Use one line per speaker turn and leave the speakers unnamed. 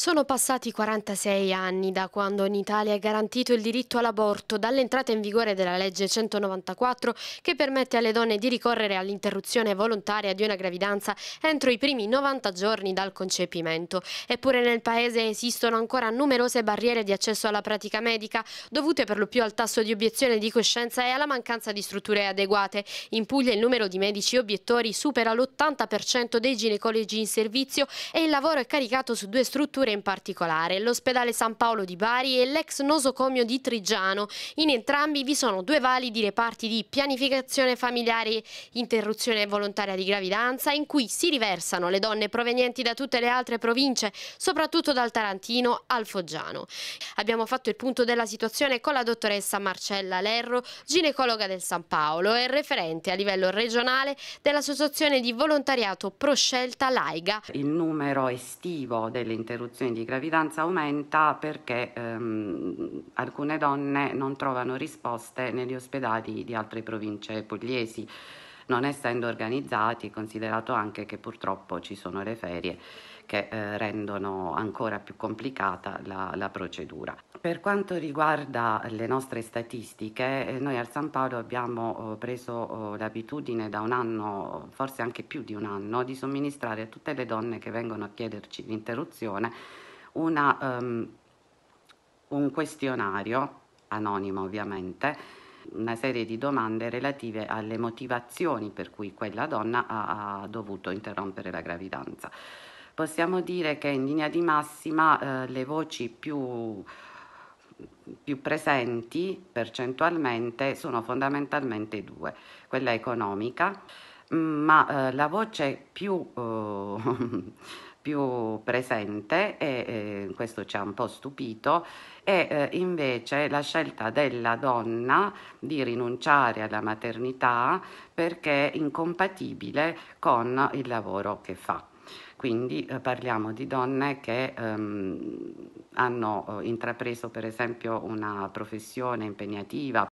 Sono passati 46 anni da quando in Italia è garantito il diritto all'aborto, dall'entrata in vigore della legge 194 che permette alle donne di ricorrere all'interruzione volontaria di una gravidanza entro i primi 90 giorni dal concepimento. Eppure nel paese esistono ancora numerose barriere di accesso alla pratica medica, dovute per lo più al tasso di obiezione di coscienza e alla mancanza di strutture adeguate. In Puglia il numero di medici obiettori supera l'80% dei ginecologi in servizio e il lavoro è caricato su due strutture strutture in particolare, l'ospedale San Paolo di Bari e l'ex nosocomio di Trigiano. In entrambi vi sono due validi reparti di pianificazione familiare interruzione volontaria di gravidanza in cui si riversano le donne provenienti da tutte le altre province, soprattutto dal Tarantino al Foggiano. Abbiamo fatto il punto della situazione con la dottoressa Marcella Lerro, ginecologa del San Paolo e referente a livello regionale dell'Associazione di Volontariato Proscelta Laiga.
Il numero estivo delle interruzioni interruzioni di gravidanza aumenta perché ehm, alcune donne non trovano risposte negli ospedali di altre province pugliesi non essendo organizzati, considerato anche che purtroppo ci sono le ferie che eh, rendono ancora più complicata la, la, procedura. Per quanto riguarda le nostre statistiche, eh, noi al San Paolo abbiamo oh, preso oh, l'abitudine da un anno, forse anche più di un anno, di somministrare a tutte le donne che vengono a chiederci l'interruzione una, um, un questionario, anonimo ovviamente, una serie di domande relative alle motivazioni per cui quella donna ha, ha dovuto interrompere la gravidanza. Possiamo dire che in linea di massima eh, le voci più più presenti percentualmente sono fondamentalmente due, quella economica ma eh, la voce più, eh, più presente, e eh, questo ci ha un po' stupito, è eh, invece la scelta della donna di rinunciare alla maternità perché è incompatibile con il lavoro che fa. Quindi eh, parliamo di donne che ehm, hanno eh, intrapreso per esempio una professione impegnativa